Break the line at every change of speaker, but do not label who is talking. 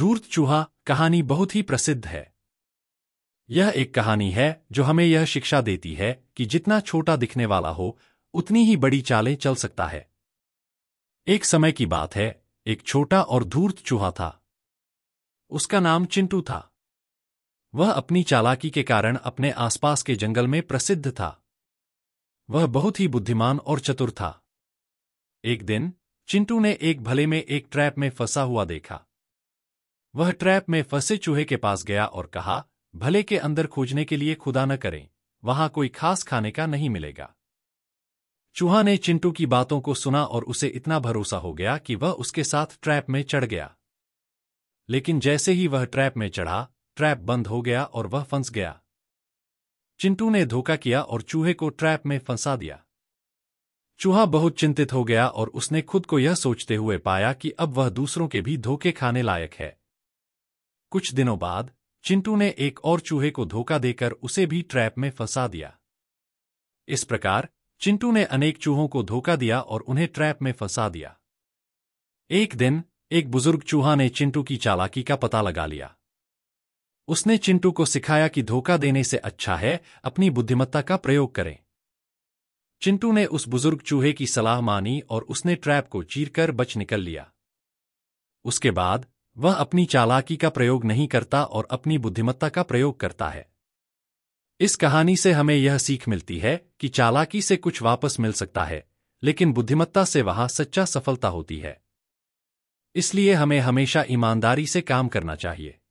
धूर्त चूहा कहानी बहुत ही प्रसिद्ध है यह एक कहानी है जो हमें यह शिक्षा देती है कि जितना छोटा दिखने वाला हो उतनी ही बड़ी चालें चल सकता है एक समय की बात है एक छोटा और धूर्त चूहा था उसका नाम चिंटू था वह अपनी चालाकी के कारण अपने आसपास के जंगल में प्रसिद्ध था वह बहुत ही बुद्धिमान और चतुर था एक दिन चिंटू ने एक भले में एक ट्रैप में फंसा हुआ देखा वह ट्रैप में फंसे चूहे के पास गया और कहा भले के अंदर खोजने के लिए खुदा न करें वहां कोई खास खाने का नहीं मिलेगा चूहा ने चिंटू की बातों को सुना और उसे इतना भरोसा हो गया कि वह उसके साथ ट्रैप में चढ़ गया लेकिन जैसे ही वह ट्रैप में चढ़ा ट्रैप बंद हो गया और वह फंस गया चिंटू ने धोखा किया और चूहे को ट्रैप में फंसा दिया चूहा बहुत चिंतित हो गया और उसने खुद को यह सोचते हुए पाया कि अब वह दूसरों के भी धोखे खाने लायक है कुछ दिनों बाद चिंटू ने एक और चूहे को धोखा देकर उसे भी ट्रैप में फंसा दिया इस प्रकार चिंटू ने अनेक चूहों को धोखा दिया और उन्हें ट्रैप में फंसा दिया एक दिन एक बुजुर्ग चूहा ने चिंटू की चालाकी का पता लगा लिया उसने चिंटू को सिखाया कि धोखा देने से अच्छा है अपनी बुद्धिमत्ता का प्रयोग करें चिंटू ने उस बुजुर्ग चूहे की सलाह मानी और उसने ट्रैप को चीरकर बच निकल लिया उसके बाद वह अपनी चालाकी का प्रयोग नहीं करता और अपनी बुद्धिमत्ता का प्रयोग करता है इस कहानी से हमें यह सीख मिलती है कि चालाकी से कुछ वापस मिल सकता है लेकिन बुद्धिमत्ता से वहां सच्चा सफलता होती है इसलिए हमें हमेशा ईमानदारी से काम करना चाहिए